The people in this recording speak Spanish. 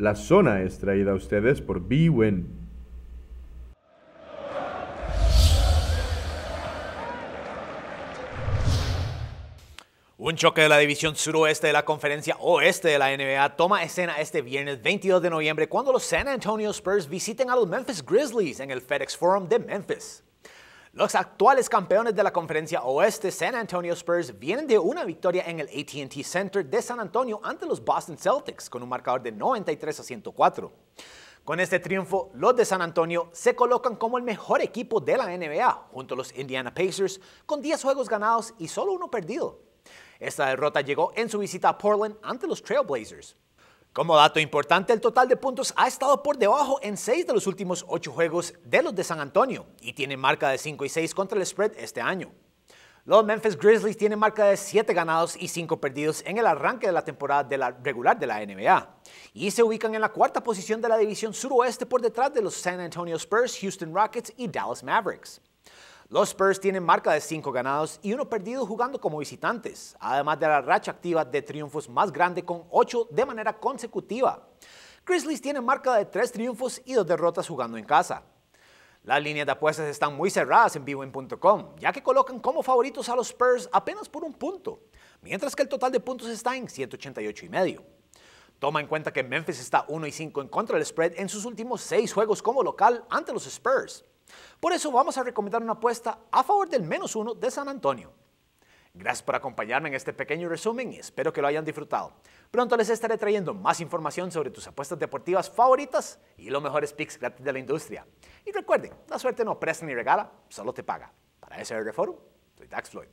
La zona es traída a ustedes por B-Win. Un choque de la división suroeste de la conferencia oeste de la NBA toma escena este viernes 22 de noviembre cuando los San Antonio Spurs visiten a los Memphis Grizzlies en el FedEx Forum de Memphis. Los actuales campeones de la conferencia oeste, San Antonio Spurs, vienen de una victoria en el ATT Center de San Antonio ante los Boston Celtics con un marcador de 93 a 104. Con este triunfo, los de San Antonio se colocan como el mejor equipo de la NBA, junto a los Indiana Pacers, con 10 juegos ganados y solo uno perdido. Esta derrota llegó en su visita a Portland ante los Trailblazers. Como dato importante, el total de puntos ha estado por debajo en seis de los últimos ocho juegos de los de San Antonio y tiene marca de 5 y 6 contra el spread este año. Los Memphis Grizzlies tienen marca de 7 ganados y 5 perdidos en el arranque de la temporada regular de la NBA y se ubican en la cuarta posición de la división suroeste por detrás de los San Antonio Spurs, Houston Rockets y Dallas Mavericks. Los Spurs tienen marca de 5 ganados y uno perdido jugando como visitantes, además de la racha activa de triunfos más grande con 8 de manera consecutiva. Grizzlies tiene marca de 3 triunfos y 2 derrotas jugando en casa. Las líneas de apuestas están muy cerradas en Vivoin.com, ya que colocan como favoritos a los Spurs apenas por un punto, mientras que el total de puntos está en 188 y medio. Toma en cuenta que Memphis está 1 y 5 en contra del spread en sus últimos 6 juegos como local ante los Spurs. Por eso vamos a recomendar una apuesta a favor del menos uno de San Antonio. Gracias por acompañarme en este pequeño resumen y espero que lo hayan disfrutado. Pronto les estaré trayendo más información sobre tus apuestas deportivas favoritas y los mejores picks gratis de la industria. Y recuerden, la suerte no presta ni regala, solo te paga. Para SR Forum, soy Dax Floyd.